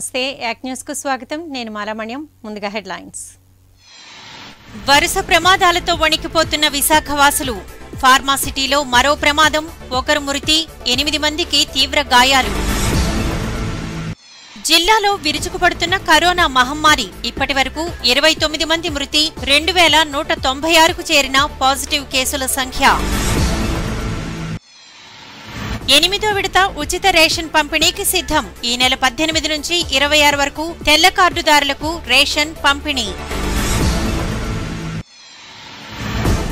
నమస్తే యాక్ స్వాగతం నేను మాలామణ్యం ముందుగా హెడ్లైన్స్ వరుస ప్రమాదాలతో వణికిపోతున్న విశాఖవాసులు ఫార్మాసిటీలో మరో ప్రమాదం ఒకరు మృతి ఎనిమిది మందికి తీవ్ర గాయాలు జిల్లాలో విరుచుకుపడుతున్న కరోనా మహమ్మారి ఇప్పటి వరకు ఇరవై తొమ్మిది మంది మృతి రెండు వేల నూట తొంభై ఆరుకు చేరిన పాజిటివ్ కేసుల సంఖ్య ఎనిమిదో విడత ఉచిత రేషన్ పంపిణీకి సిద్ధం ఈ నెల పద్దెనిమిది నుంచి ఇరవై ఆరు వరకు తెల్ల కార్డుదారులకు రేషన్ పంపిణీ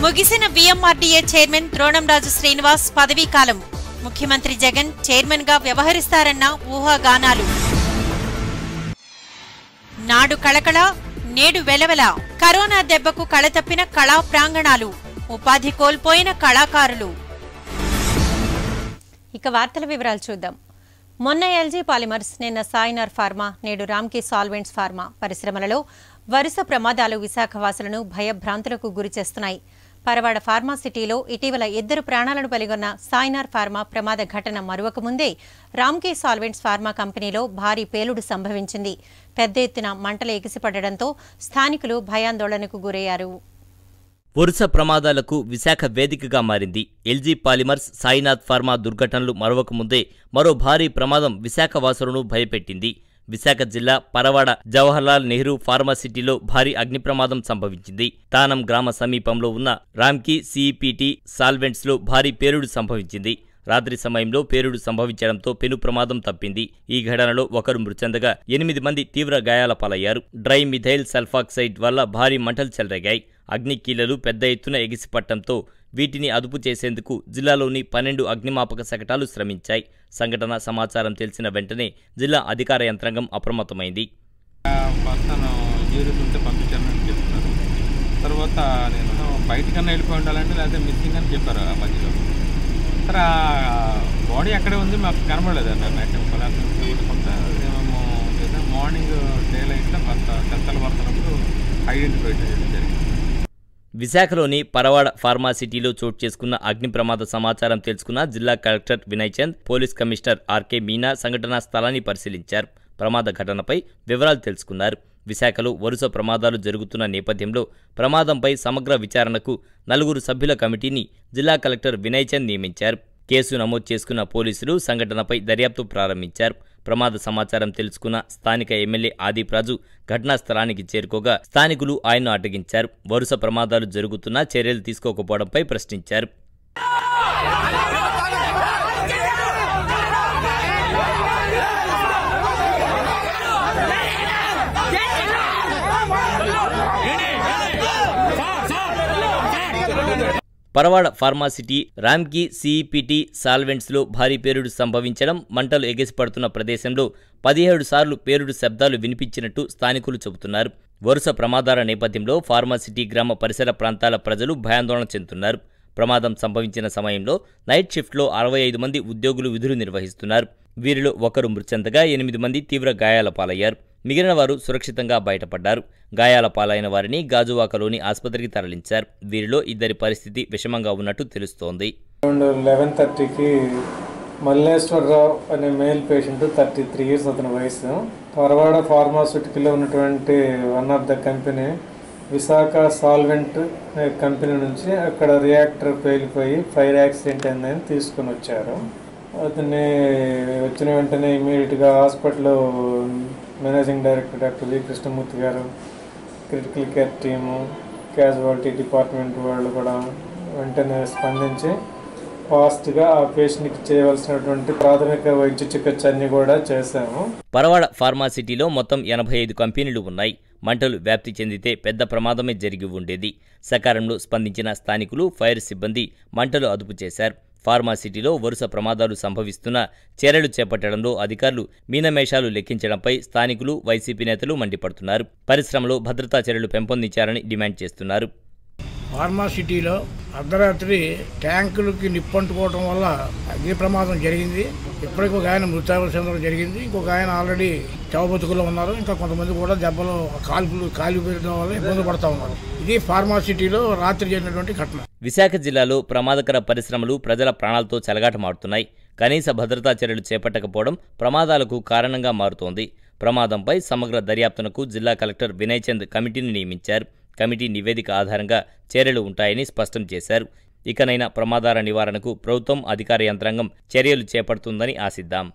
ముగిసిన బిఎంఆర్డీఏ చైర్మన్ ద్రోణంరాజు శ్రీనివాస్ పదవీకాలం ముఖ్యమంత్రి జగన్ గా వ్యవహరిస్తారన్న ఊహాగానాలు నాడు కళకళ నేడు వెలవెల కరోనా దెబ్బకు కళతప్పిన కళా ప్రాంగణాలు ఉపాధి కోల్పోయిన కళాకారులు ఇక వార్తల వివరాలు చూద్దాం మొన్న ఎల్జీ పాలిమర్స్ నిన్న సాయినార్ ఫార్మా నేడు రామ్కీ సాల్వెంట్స్ ఫార్మా పరిశ్రమలలో వరుస ప్రమాదాలు విశాఖవాసులను భయభ్రాంతులకు గురిచేస్తున్నాయి పరవాడ ఫార్మాసిటీలో ఇటీవల ఇద్దరు ప్రాణాలను పలిగొన్న సాయినార్ ఫార్మా ప్రమాద ఘటన మరువకముందే రామ్కే సాల్వెంట్స్ ఫార్మా కంపెనీలో భారీ పేలుడు సంభవించింది పెద్ద ఎత్తున మంటలు ఎగిసిపడడంతో స్థానికులు భయాందోళనకు గురయ్యారు వరుస ప్రమాదాలకు విశాఖ వేదికగా మారింది ఎల్జీ పాలిమర్స్ సాయినాథ్ ఫార్మా దుర్ఘటనలు మరొక ముందే మరో భారీ ప్రమాదం విశాఖ వాసులను భయపెట్టింది విశాఖ జిల్లా పరవాడ జవహర్లాల్ నెహ్రూ ఫార్మాసిటీలో భారీ అగ్ని ప్రమాదం సంభవించింది తానం గ్రామ సమీపంలో ఉన్న రామ్కి సిఈపిటి సాల్వెంట్స్లో భారీ పేరుడు సంభవించింది రాత్రి సమయంలో పేరుడు సంభవించడంతో పెను ప్రమాదం తప్పింది ఈ ఘటనలో ఒకరు మృతిందగా ఎనిమిది మంది తీవ్ర గాయాల పాలయ్యారు డ్రై మిథైల్ సల్ఫాక్సైడ్ వల్ల భారీ మంటలు చెలరేగాయి అగ్నికీలలు పెద్ద ఎత్తున ఎగిసిపట్టడంతో వీటిని అదుపు చేసేందుకు జిల్లాలోని పన్నెండు అగ్నిమాపక శకటాలు శ్రమించాయి సంఘటన సమాచారం తెలిసిన వెంటనే జిల్లా అధికార యంత్రాంగం అప్రమత్తమైంది తర్వాత నేను బయటకన్నా వెళ్ళిపోయి ఉండాలంటే లేకపోతే మిస్సింగ్ అని చెప్పారు ఆ మధ్యలో తర్వాత బాడీ అక్కడే ఉంది మాకు కనబడలేదు అన్న మ్యాక్సిమం కొలాసం కొంత మేము మార్నింగ్ డే లైట్లో కొంత చెత్తలు పడుతున్నప్పుడు ఐడెంటిఫై చేయడం జరిగింది విశాఖలోని పరవాడ ఫార్మాసిటీలో చోటు చేసుకున్న అగ్ని ప్రమాద సమాచారం తెలుసుకున్న జిల్లా collector Vinay Chand police commissioner RK Meena సంఘటనా స్థలాన్ని పరిశీలించారు ప్రమాద ఘటనపై వివరాలు తెలుసుకున్నారు విశాఖలో వరుస ప్రమాదాలు జరుగుతున్న నేపథ్యంలో ప్రమాదంపై సమగ్ర విచారణకు నలుగురు సభ్యుల కమిటీని జిల్లా కలెక్టర్ వినయ్ చంద్ నియమించారు కేసు నమోదు చేసుకున్న పోలీసులు సంఘటనపై దర్యాప్తు ప్రారంభించారు ప్రమాద సమాచారం తెలుసుకున్న స్థానిక ఎమ్మెల్యే ఆదిప్రాజు ఘటనా స్థలానికి చేరుకోగా స్థానికులు ఆయన్ను అడ్డగించారు వరుస ప్రమాదాలు జరుగుతున్నా చర్యలు తీసుకోకపోవడంపై ప్రశ్నించారు పరవాడ ఫార్మాసిటీ రామ్కి సిఈపిటి సాల్వెంట్స్లో భారీ పేరుడు సంభవించడం మంటలు ఎగిసిపడుతున్న ప్రదేశంలో పదిహేడు సార్లు పేరుడు శబ్దాలు వినిపించినట్టు స్థానికులు చెబుతున్నారు వరుస ప్రమాదాల నేపథ్యంలో ఫార్మాసిటీ గ్రామ పరిసర ప్రాంతాల ప్రజలు భయాందోళన చెందుతున్నారు ప్రమాదం సంభవించిన సమయంలో నైట్ షిఫ్ట్లో అరవై ఐదు మంది ఉద్యోగులు విధులు నిర్వహిస్తున్నారు వీరిలో ఒకరు మృతి చెందగా ఎనిమిది మంది తీవ్ర గాయాల పాలయ్యారు మిగిలిన వారు సురక్షితంగా బయటపడ్డారు గాయాల పాలైన వారిని గాజువాకలోని ఆసుపత్రికి తరలించారు వీరిలో ఇద్దరి పరిస్థితి విషమంగా ఉన్నట్టు తెలుస్తోంది లెవెన్ థర్టీకి మల్లేశ్వరరావు అనే male patient thirty three years అతని వయసు పరవాడ ఫార్మాస్యూటికల్లో ఉన్నటువంటి one of the company Visakha solvent company నుంచి అక్కడ రియాక్టర్ పేలిపోయి ఫైర్ యాక్సిడెంట్ అయిందని తీసుకుని వచ్చారు అతన్ని వచ్చిన వెంటనే ఇమీడియట్గా హాస్పిటల్లో managing director doctor V Krishnamurthy garu critical care team casualty department వాళ్ళు కూడా వెంటనే స్పందించి ఫాస్ట్గా ఆ పేషెంట్కి చేయవలసినటువంటి ప్రాథమిక వైద్య చికిత్స అన్ని కూడా చేశాము పరవాడ ఫార్మాసిటీలో మొత్తం ఎనభై ఐదు కంపెనీలు ఉన్నాయి మంటలు వ్యాప్తి చెందితే పెద్ద ప్రమాదమే జరిగి ఉండేది సకాలంలో స్పందించిన స్థానికులు ఫైర్ సిబ్బంది మంటలు అదుపు చేశారు ఫార్మాసిటీలో వరుస ప్రమాదాలు సంభవిస్తున్న చర్యలు చేపట్టడంలో అధికారులు మీనమేషాలు లెక్కించడంపై స్థానికులు వైసీపీ నేతలు మండిపడుతున్నారు పరిశ్రమలో భద్రతా చర్యలు పెంపొందించాలని డిమాండ్ చేస్తున్నారు ఫార్మాసిటీలో అర్ధరాత్రి ట్యాంకులకి నిప్పంటుకోవటం వల్ల అగ్ని ప్రమాదం జరిగింది ఇప్పటికి ఒక ఆయన మృతావరి చెందడం జరిగింది ఇంకొక ఆయన ఆల్రెడీ చవబతుకులో ఉన్నారు ఇంకా కొంతమంది కూడా దెబ్బలు కాల్పులు కాలిపోయడం వల్ల ఇబ్బంది పడతా ఉన్నారు ఇది ఫార్మాసిటీలో రాత్రి జరిగినటువంటి ఘటన విశాఖ జిల్లాలో ప్రమాదకర పరిశ్రమలు ప్రజల ప్రాణాలతో మారుతున్నాయి కనీస భద్రతా చర్యలు చేపట్టకపోవడం ప్రమాదాలకు కారణంగా మారుతోంది ప్రమాదంపై సమగ్ర దర్యాప్తునకు జిల్లా కలెక్టర్ వినయ్ చంద్ కమిటీని నియమించారు కమిటీ నివేదిక ఆధారంగా చర్యలు ఉంటాయని స్పష్టం చేశారు ఇకనైనా ప్రమాదాల నివారణకు ప్రభుత్వం అధికార యంత్రాంగం చర్యలు చేపడుతుందని ఆశిద్దాం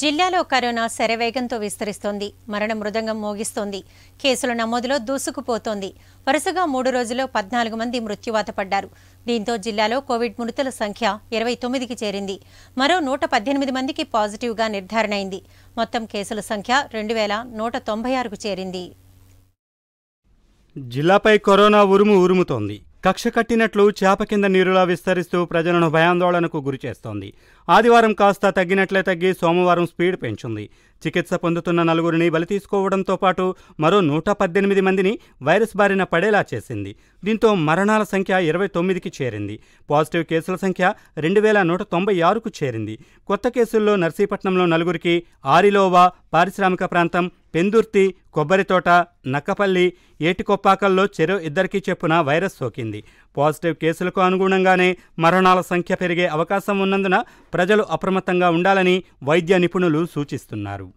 జిల్లాలో కరోనా శరవేగంతో విస్తరిస్తోంది మరణ మృదంగం మోగిస్తోంది కేసుల నమోదులో దూసుకుపోతోంది వరుసగా మూడు రోజుల్లో పద్నాలుగు మంది మృత్యువాత పడ్డారు దీంతో జిల్లాలో కోవిడ్ మృతుల సంఖ్య ఇరవై తొమ్మిదికి చేరింది మరో నూట పద్దెనిమిది మందికి పాజిటివ్గా నిర్ధారణ అయింది మొత్తం కేసుల సంఖ్య రెండు వేల నూట తొంభై ఆరుకు చేరింది జిల్లాపై కరోనా ఉరుము ఉరుముతోంది కక్ష కట్టినట్లు చేప కింద నీరులా విస్తరిస్తూ ప్రజలను భయాందోళనకు గురిచేస్తోంది ఆదివారం కాస్త తగ్గినట్లే తగ్గి సోమవారం స్పీడ్ పెంచింది చికిత్స పొందుతున్న నలుగురిని బలి తీసుకోవడంతో పాటు మరో నూట పద్దెనిమిది మందిని వైరస్ బారిన పడేలా చేసింది దీంతో మరణాల సంఖ్య ఇరవై తొమ్మిదికి చేరింది పాజిటివ్ కేసుల సంఖ్య రెండు వేల నూట తొంభై ఆరుకు చేరింది కొత్త కేసుల్లో నర్సీపట్నంలో నలుగురికి ఆరిలోవా పారిశ్రామిక ప్రాంతం పెందుర్తి కొబ్బరితోట నక్కపల్లి ఏటికొప్పాకల్లో చెరో ఇద్దరికి చెప్పున వైరస్ సోకింది పాజిటివ్ కేసులకు అనుగుణంగానే మరణాల సంఖ్య పెరిగే అవకాశం ఉన్నందున ప్రజలు అప్రమత్తంగా ఉండాలని వైద్య నిపుణులు సూచిస్తున్నారు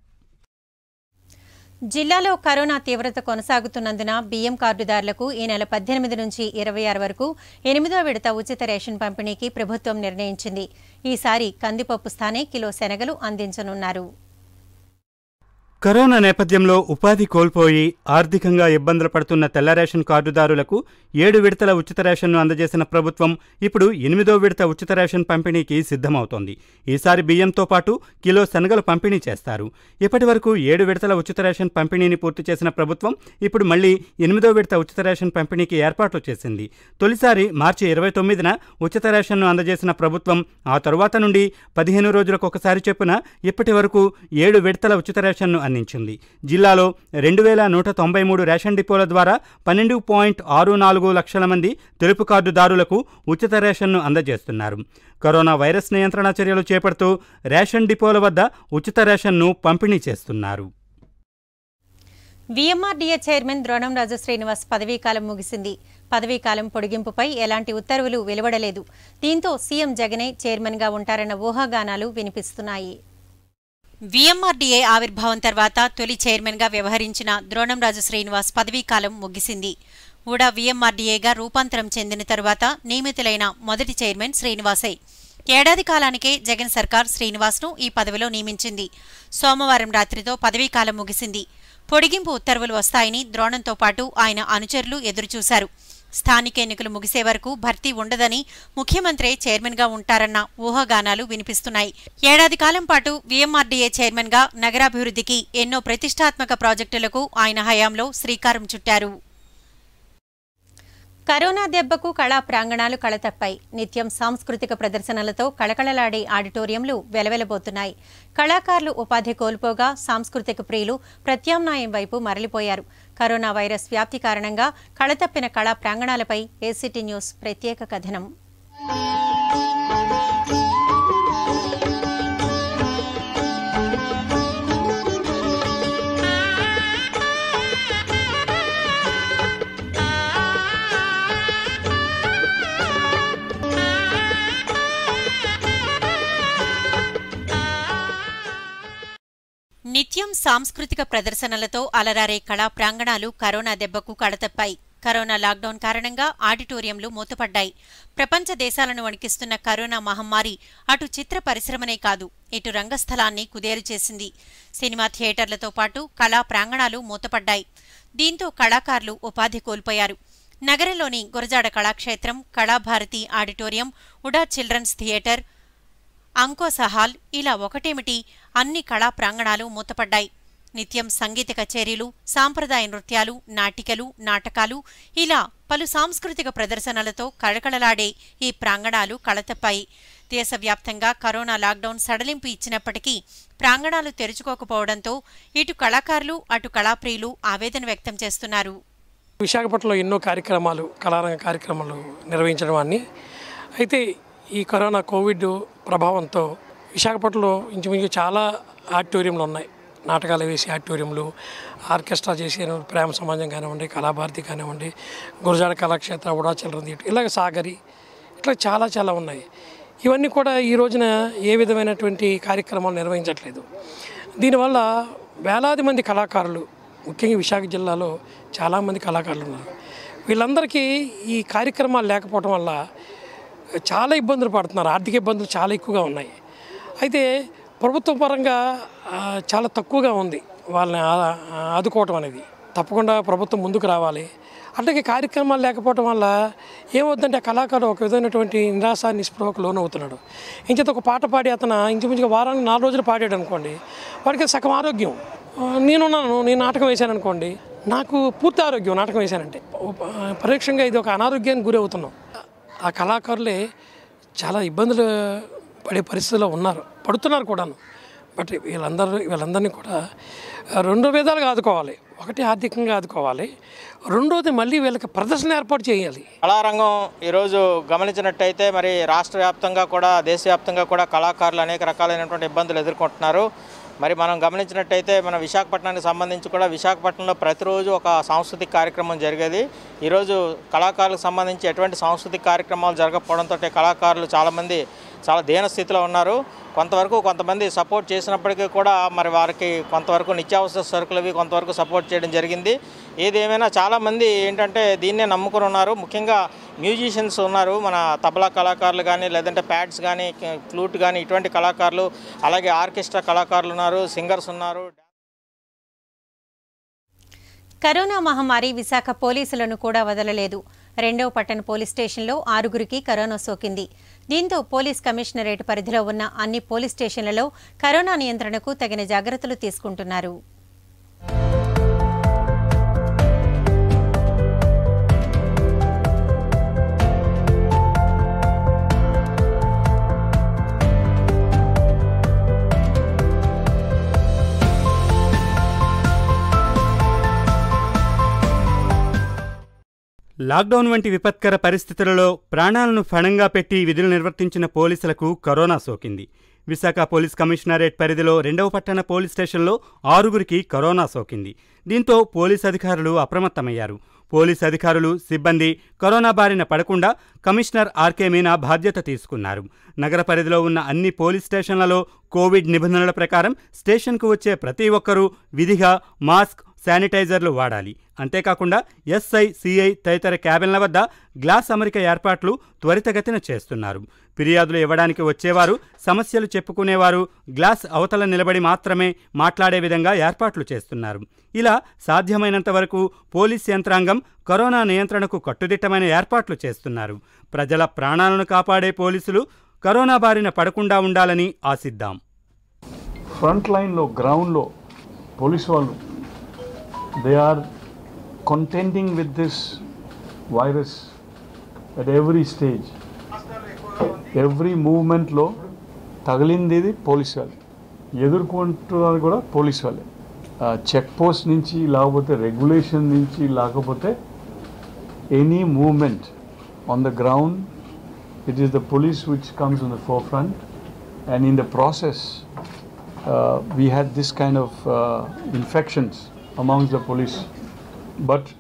జిల్లాలో కరోనా తీవ్రత కొనసాగుతున్నందున బియ్యం కార్డుదారులకు ఈ నెల పద్దెనిమిది నుంచి ఇరవై ఆరు వరకు ఎనిమిదో విడత ఉచిత రేషన్ పంపిణీకి ప్రభుత్వం నిర్ణయించింది ఈసారి కందిపప్పు స్థానే కిలో శనగలు అందించనున్నారు కరోనా నేపథ్యంలో ఉపాధి కోల్పోయి ఆర్థికంగా ఇబ్బందులు పడుతున్న తెల్ల రేషన్ కార్డుదారులకు ఏడు విడతల ఉచిత రేషన్ను అందజేసిన ప్రభుత్వం ఇప్పుడు ఎనిమిదో విడత ఉచిత రేషన్ పంపిణీకి సిద్ధమవుతోంది ఈసారి బియ్యంతో పాటు కిలో శనగలు పంపిణీ చేస్తారు ఇప్పటి వరకు ఏడు విడతల ఉచిత రేషన్ పంపిణీని పూర్తి చేసిన ప్రభుత్వం ఇప్పుడు మళ్ళీ ఎనిమిదో విడత ఉచిత రేషన్ పంపిణీకి ఏర్పాట్లు చేసింది తొలిసారి మార్చి ఇరవై తొమ్మిదిన ఉచిత రేషన్ను అందజేసిన ప్రభుత్వం ఆ తరువాత నుండి పదిహేను రోజులకు ఒకసారి చెప్పున ఇప్పటి వరకు ఏడు విడతల ఉచిత రేషన్ను రూపొందించింది జిల్లాలో రెండు వేల నూట తొంభై మూడు రేషన్ డిపోల ద్వారా పన్నెండు పాయింట్ ఆరు నాలుగు లక్షల మంది తెలుపు కార్డుదారులకు ఉచిత రేషన్ను అందజేస్తున్నారు కరోనా వైరస్ నియంత్రణ చర్యలు చేపడుతూ రేషన్ డిపోల వద్ద ఉచిత రేషన్ను పంపిణీ చేస్తున్నారు విఎంఆర్డీఏ చైర్మన్ ద్రోణం రాజు శ్రీనివాస్ పదవీకాలం ముగిసింది పదవీకాలం పొడిగింపుపై ఎలాంటి ఉత్తర్వులు వెలువడలేదు దీంతో సీఎం జగనే చైర్మన్గా ఉంటారన్న ఊహాగానాలు వినిపిస్తున్నాయి విఎంఆర్డీఏ ఆవిర్భావం తర్వాత తొలి చైర్మన్గా వ్యవహరించిన ద్రోణంరాజు శ్రీనివాస్ పదవీకాలం ముగిసింది ఉడా విఎంఆర్డీఏగా రూపాంతరం చెందిన తరువాత నియమితులైన మొదటి చైర్మన్ శ్రీనివాసే ఏడాది కాలానికే జగన్ సర్కార్ శ్రీనివాస్ను ఈ పదవిలో నియమించింది సోమవారం రాత్రితో పదవీకాలం ముగిసింది పొడిగింపు ఉత్తర్వులు వస్తాయని ద్రోణంతో పాటు ఆయన అనుచరులు ఎదురుచూశారు స్థానిక ఎన్నికలు ముగిసే వరకు భర్తీ ఉండదని ముఖ్యమంత్రి చైర్మన్గా ఉంటారన్న ఊహాగానాలు వినిపిస్తున్నాయి ఏడాది కాలం పాటు వీఎంఆర్డీఏ చైర్మన్గా నగరాభివృద్ధికి ఎన్నో ప్రతిష్టాత్మక ప్రాజెక్టులకు ఆయన హయాంలో శ్రీకారం చుట్టారు కరోనా దెబ్బకు కళా ప్రాంగణాలు కళతప్పాయి నిత్యం సాంస్కృతిక ప్రదర్శనలతో కళకళలాడే ఆడిటోరియంలు వెలవెలబోతున్నాయి కళాకారులు ఉపాధి కోల్పోగా సాంస్కృతిక ప్రియులు ప్రత్యామ్నాయం వైపు మరలిపోయారు కరోనా వైరస్ వ్యాప్తి కారణంగా కళతప్పిన కళా ప్రాంగణాలపై ఏసీటీ న్యూస్ ప్రత్యేక కథనం నిత్యం సాంస్కృతిక ప్రదర్శనలతో అలరారే కళా ప్రాంగణాలు కరోనా దెబ్బకు కడతప్పాయి కరోనా లాక్డౌన్ కారణంగా ఆడిటోరియంలు మూతపడ్డాయి ప్రపంచ దేశాలను వణికిస్తున్న కరోనా మహమ్మారి అటు చిత్ర పరిశ్రమనే కాదు ఇటు రంగస్థలాన్ని కుదేలు చేసింది సినిమా థియేటర్లతో పాటు కళా ప్రాంగణాలు మూతపడ్డాయి దీంతో కళాకారులు ఉపాధి కోల్పోయారు నగరంలోని Gurajada Kalakshetram Kalabharathi auditorium UDA children's theatre అంకోసహాల్ ఇలా ఒకటేమిటి అన్ని కళా ప్రాంగణాలు మూతపడ్డాయి నిత్యం సంగీత కచేరీలు సాంప్రదాయ నృత్యాలు నాటికలు నాటకాలు ఇలా పలు సాంస్కృతిక ప్రదర్శనలతో కళకళలాడే ఈ ప్రాంగణాలు కళతప్పాయి దేశవ్యాప్తంగా కరోనా లాక్డౌన్ సడలింపు ఇచ్చినప్పటికీ ప్రాంగణాలు తెరుచుకోకపోవడంతో ఇటు కళాకారులు అటు కళాప్రియులు ఆవేదన వ్యక్తం చేస్తున్నారు విశాఖపట్నంలో ఎన్నో కార్యక్రమాలు కళారంగ కార్యక్రమాలు నిర్వహించడం అయితే ఈ కరోనా కోవిడ్ ప్రభావంతో విశాఖపట్నంలో ఇంచుమించు చాలా ఆడిటోరియంలు ఉన్నాయి నాటకాలు వేసి ఆడిటోరియంలు ఆర్కెస్ట్రా చేసే ప్రేమ సమాజం కానివ్వండి కళాభారతి కానివ్వండి గురజాడ కళాక్షేత్ర ఉడాచలం థియేటర్ ఇలాగ సాగరి ఇట్లా చాలా చాలా ఉన్నాయి ఇవన్నీ కూడా ఈ రోజున ఏ విధమైనటువంటి కార్యక్రమాలు నిర్వహించట్లేదు దీనివల్ల వేలాది మంది కళాకారులు ముఖ్యంగా విశాఖ జిల్లాలో చాలామంది కళాకారులు ఉన్నారు వీళ్ళందరికీ ఈ కార్యక్రమాలు లేకపోవటం వల్ల చాలా ఇబ్బందులు పడుతున్నారు ఆర్థిక ఇబ్బందులు చాలా ఎక్కువగా ఉన్నాయి అయితే ప్రభుత్వ పరంగా చాలా తక్కువగా ఉంది వాళ్ళని ఆదుకోవటం అనేది తప్పకుండా ప్రభుత్వం ముందుకు రావాలి అట్లాగే కార్యక్రమాలు లేకపోవటం వల్ల ఏమవుతుందంటే కళాకారుడు ఒక విధమైనటువంటి నిరాశ నిస్పృహకు లోనవుతున్నాడు ఇంచేత ఒక పాట పాడి అతను ఇంచుమించుగా వారానికి నాలుగు రోజులు పాడాడు అనుకోండి వాడికి సగం ఆరోగ్యం నేనున్నాను నేను నాటకం వేశాను అనుకోండి నాకు పూర్తి ఆరోగ్యం నాటకం వేశానంటే పరోక్షంగా ఇది ఒక అనారోగ్యానికి గురి అవుతున్నాం ఆ కళాకారులే చాలా ఇబ్బందులు పడే పరిస్థితిలో ఉన్నారు పడుతున్నారు కూడాను బట్ వీళ్ళందరూ వీళ్ళందరినీ కూడా రెండు విధాలుగా ఆదుకోవాలి ఒకటి ఆర్థికంగా ఆదుకోవాలి రెండోది మళ్ళీ వీళ్ళకి ప్రదర్శన ఏర్పాటు చేయాలి కళారంగం ఈరోజు గమనించినట్టయితే మరి రాష్ట్ర వ్యాప్తంగా కూడా దేశవ్యాప్తంగా కూడా కళాకారులు అనేక రకాలైనటువంటి ఇబ్బందులు ఎదుర్కొంటున్నారు మరి మనం గమనించినట్టయితే మన విశాఖపట్నానికి సంబంధించి కూడా విశాఖపట్నంలో ప్రతిరోజు ఒక సాంస్కృతిక కార్యక్రమం జరిగేది ఈరోజు కళాకారులకు సంబంధించి ఎటువంటి సాంస్కృతిక కార్యక్రమాలు జరగకపోవడంతో కళాకారులు చాలామంది చాలా స్థితిలో ఉన్నారు కొంతవరకు కొంతమంది సపోర్ట్ చేసినప్పటికీ కూడా మరి వారికి కొంతవరకు నిత్యావసర సరుకులు అవి కొంతవరకు సపోర్ట్ చేయడం జరిగింది ఏదేమైనా చాలామంది ఏంటంటే దీన్నే నమ్ముకుని ఉన్నారు ముఖ్యంగా మ్యూజిషియన్స్ ఉన్నారు మన తబలా కళాకారులు కానీ లేదంటే ప్యాడ్స్ కానీ ఫ్లూట్ కానీ ఇటువంటి కళాకారులు అలాగే ఆర్కెస్ట్రా కళాకారులు ఉన్నారు సింగర్స్ ఉన్నారు కరోనా మహమ్మారి విశాఖ పోలీసులను కూడా వదలలేదు రెండవ పట్టణ పోలీస్ స్టేషన్లో ఆరుగురికి కరోనా సోకింది దీంతో పోలీస్ కమిషనరేట్ పరిధిలో ఉన్న అన్ని పోలీస్ స్టేషన్లలో కరోనా నియంత్రణకు తగిన జాగ్రత్తలు తీసుకుంటున్నారు లాక్డౌన్ వంటి విపత్కర పరిస్థితులలో ప్రాణాలను ఫణంగా పెట్టి విధులు నిర్వర్తించిన పోలీసులకు కరోనా సోకింది విశాఖ పోలీస్ కమిషనరేట్ పరిధిలో రెండవ పట్టణ పోలీస్ స్టేషన్లో ఆరుగురికి కరోనా సోకింది దీంతో పోలీస్ అధికారులు అప్రమత్తమయ్యారు పోలీస్ అధికారులు సిబ్బంది కరోనా బారిన పడకుండా కమిషనర్ ఆర్కే మీనా బాధ్యత తీసుకున్నారు నగర పరిధిలో ఉన్న అన్ని పోలీస్ స్టేషన్లలో కోవిడ్ నిబంధనల ప్రకారం స్టేషన్కు వచ్చే ప్రతి ఒక్కరూ విధిగా మాస్క్ శానిటైజర్లు వాడాలి అంతేకాకుండా ఎస్ఐ సిఐ తదితర క్యాబిన్ల వద్ద గ్లాస్ అమరిక ఏర్పాట్లు త్వరితగతిన చేస్తున్నారు ఫిర్యాదులు ఇవ్వడానికి వచ్చేవారు సమస్యలు చెప్పుకునేవారు గ్లాస్ అవతల నిలబడి మాత్రమే మాట్లాడే విధంగా ఏర్పాట్లు చేస్తున్నారు ఇలా సాధ్యమైనంత వరకు పోలీస్ యంత్రాంగం కరోనా నియంత్రణకు కట్టుదిట్టమైన ఏర్పాట్లు చేస్తున్నారు ప్రజల ప్రాణాలను కాపాడే పోలీసులు కరోనా బారిన పడకుండా ఉండాలని ఆశిద్దాం ఫ్రంట్ లైన్లో గ్రౌండ్లో పోలీసు వాళ్ళు they are contending with this virus at every stage. Every movement law, Tagalindi, police well. Yedurkuntu police well. Ah, checkpost ninchi, lagapote, regulation ninchi, lagapote. Any movement on the ground, it is the police which comes on the forefront. And in the process, ah, we had this kind of ah, infections amongst the police. But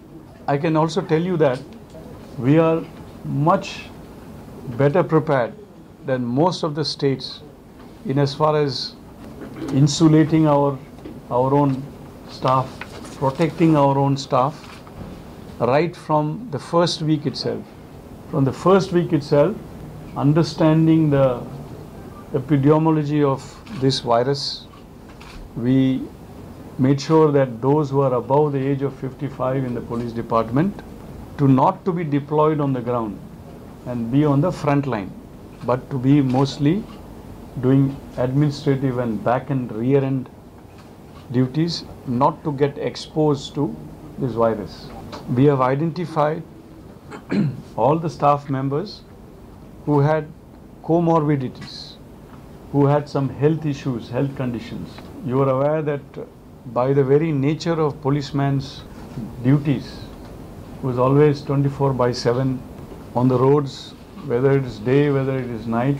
I can also tell you that we are much better prepared than most of the states in as far as insulating our our own staff, protecting our own staff right from the first week itself. From the first week itself, understanding the epidemiology of this virus, we made sure that those who are above the age of 55 in the police department to not to be deployed on the ground and be on the front line, but to be mostly doing administrative and back and rear end duties, not to get exposed to this virus. We have identified all the staff members who had comorbidities, who had some health issues, health conditions. You are aware that by the very nature of policeman's duties, was always 24 by 7 on the roads, whether it is day, whether it is night,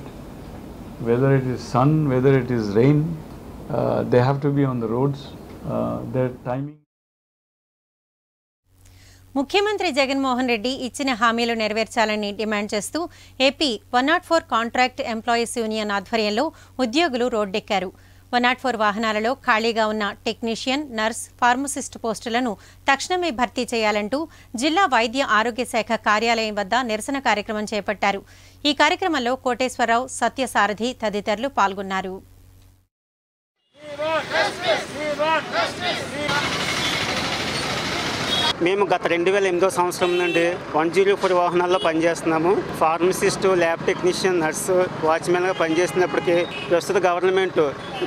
whether it is sun, whether it is rain, uh, they have to be on the roads. Uh, their timing. ముఖ్యమంత్రి జగన్మోహన్ రెడ్డి ఇచ్చిన హామీలు నెరవేర్చాలని demand చేస్తూ AP one nought four contract employees union ఆధ్వర్యంలో ఉద్యోగులు రోడ్డెక్కారు one nought four వాహనాలలో ఖాళీగా ఉన్న టెక్నీషియన్ నర్స్ ఫార్మసిస్ట్ పోస్టులను తక్షణమే భర్తీ చేయాలంటూ జిల్లా వైద్య ఆరోగ్య శాఖ కార్యాలయం వద్ద నిరసన కార్యక్రమం చేపట్టారు ఈ కార్యక్రమంలో కోటేశ్వరరావు సత్యసారథి తదితరులు పాల్గొన్నారు మేము గత రెండు వేల ఎనిమిదో సంవత్సరం నుండి వన్ జీరో ఫోర్ వాహనాల్లో పనిచేస్తున్నాము ఫార్మసిస్టు ల్యాబ్ టెక్నీషియన్ నర్సు వాచ్మెన్గా పనిచేసినప్పటికీ ప్రస్తుత గవర్నమెంట్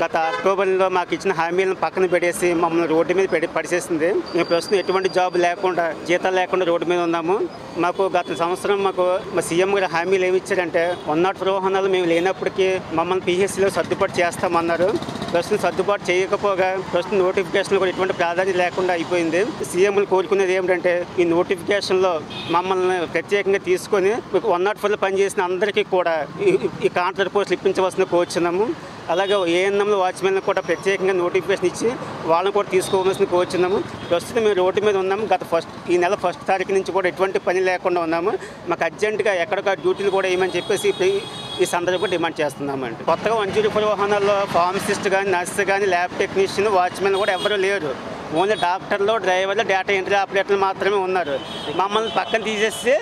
గత అక్టోబర్లో మాకు ఇచ్చిన హామీలను పక్కన పెట్టేసి మమ్మల్ని రోడ్డు మీద పెడి పడిచేసింది మేము ప్రస్తుతం ఎటువంటి జాబ్ లేకుండా జీతాలు లేకుండా రోడ్డు మీద ఉన్నాము మాకు గత సంవత్సరం మాకు మా సీఎం గారు హామీలు ఏమి ఇచ్చారంటే వన్ నాట్ ఫోర్ వాహనాలు మేము లేనప్పటికీ మమ్మల్ని పిహెచ్సిలో సర్దుబాటు చేస్తామన్నారు ప్రస్తుతం సర్దుబాటు చేయకపోగా ప్రస్తుతం నోటిఫికేషన్ కూడా ఎటువంటి ప్రాధాన్యత లేకుండా అయిపోయింది సీఎంలు కోరుకునేది ఏమిటంటే ఈ నోటిఫికేషన్లో మమ్మల్ని ప్రత్యేకంగా తీసుకొని వన్ నాట్ ఫోర్లో పనిచేసిన అందరికీ కూడా ఈ కాంట్రాక్ట్ పోస్టులు ఇప్పించవలసిన కోరుచున్నాము అలాగే ఏఎన్ఎంలు వాచ్మెన్లకు కూడా ప్రత్యేకంగా నోటిఫికేషన్ ఇచ్చి వాళ్ళని కూడా తీసుకోవాల్సిన కోరుచున్నాము ప్రస్తుతం మేము రోడ్డు మీద ఉన్నాము గత ఫస్ట్ ఈ నెల ఫస్ట్ తారీఖు నుంచి కూడా ఎటువంటి పని లేకుండా ఉన్నాము మాకు అర్జెంటుగా ఎక్కడొక డ్యూటీలు కూడా వేయమని చెప్పేసి ఈ సందర్భంగా డిమాండ్ చేస్తున్నామండి కొత్తగా వన్ జీరో ఫోర్ వాహనాల్లో ఫార్మసిస్ట్గా కానీ నర్స్ కానీ ల్యాబ్ టెక్నీషియన్ వాచ్మెన్ కూడా ఎవరు లేరు ఓన్లీ డాక్టర్లు డ్రైవర్లు డేటా ఎంట్రీ ఆపరేటర్లు మాత్రమే ఉన్నారు మమ్మల్ని పక్కన తీసేసి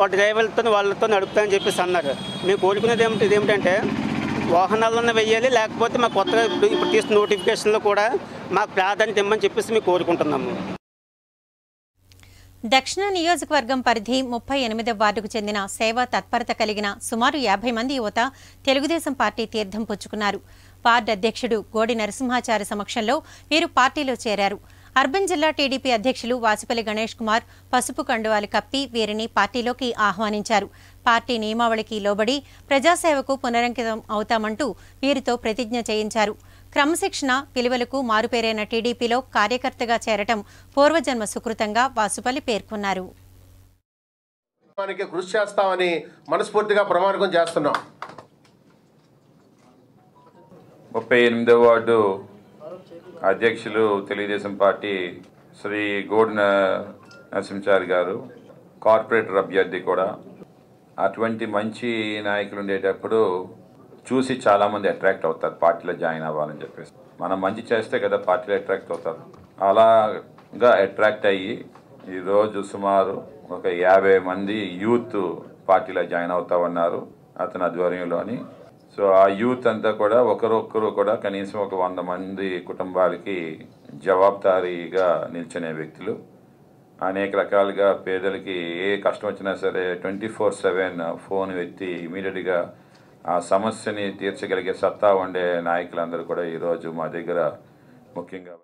ఒక డ్రైవర్లతో వాళ్ళతో నడుపుతామని చెప్పేసి అన్నారు మేము కోరుకునేది ఏమిటి ఇదేమిటంటే వాహనాలను వెయ్యాలి లేకపోతే మా కొత్తగా ఇప్పుడు తీసిన నోటిఫికేషన్లో కూడా మాకు ప్రాధాన్యత ఇమ్మని చెప్పేసి మేము కోరుకుంటున్నాము దక్షిణ నియోజకవర్గం పరిధి ముప్పై ఎనిమిదవ వార్డుకు చెందిన సేవా తత్పరత కలిగిన సుమారు యాభై మంది యువత తెలుగుదేశం పార్టీ తీర్థం పుచ్చుకున్నారు వార్డ్ అధ్యక్షుడు గోడి నరసింహాచారి సమక్షంలో వీరు పార్టీలో చేరారు అర్బన్ జిల్లా టీడీపీ అధ్యక్షులు వాసిపల్లి గణేష్ కుమార్ పసుపు కండువాలు కప్పి వీరిని పార్టీలోకి ఆహ్వానించారు పార్టీ నియమావళికి లోబడి ప్రజాసేవకు పునరంకితం అవుతామంటూ వీరితో ప్రతిజ్ఞ చేయించారు క్రమశిక్షణ విలువలకు మారుపేరైన టీడీపీలో కార్యకర్తగా చేరటం పూర్వజన్మ సుకృతంగా వాసుపల్లి పేర్కొన్నారు కృషి చేస్తామని మనస్ఫూర్తిగా చేస్తున్నాం ముప్పై ఎనిమిదవ వార్డు అధ్యక్షులు తెలుగుదేశం పార్టీ శ్రీ గోడిన నరసింహాచారి గారు కార్పొరేటర్ అభ్యర్థి కూడా అటువంటి మంచి నాయకులు ఉండేటప్పుడు చూసి చాలామంది అట్రాక్ట్ అవుతారు పార్టీలో జాయిన్ అవ్వాలని చెప్పేసి మనం మంచి చేస్తే కదా పార్టీలో అట్రాక్ట్ అవుతారు అలాగా అట్రాక్ట్ అయ్యి ఈరోజు సుమారు ఒక యాభై మంది యూత్ పార్టీలో జాయిన్ అవుతా ఉన్నారు అతని ఆధ్వర్యంలోని సో ఆ యూత్ అంతా కూడా ఒకరొక్కరు కూడా కనీసం ఒక వంద మంది కుటుంబాలకి జవాబుదారీగా నిల్చునే వ్యక్తులు అనేక రకాలుగా పేదలకి ఏ కష్టం వచ్చినా సరే ట్వంటీ ఫోర్ సెవెన్ ఫోన్ ఎత్తి ఇమీడియట్గా ఆ సమస్యని తీర్చగలిగే సత్తా ఉండే నాయకులందరూ కూడా ఈరోజు మా దగ్గర ముఖ్యంగా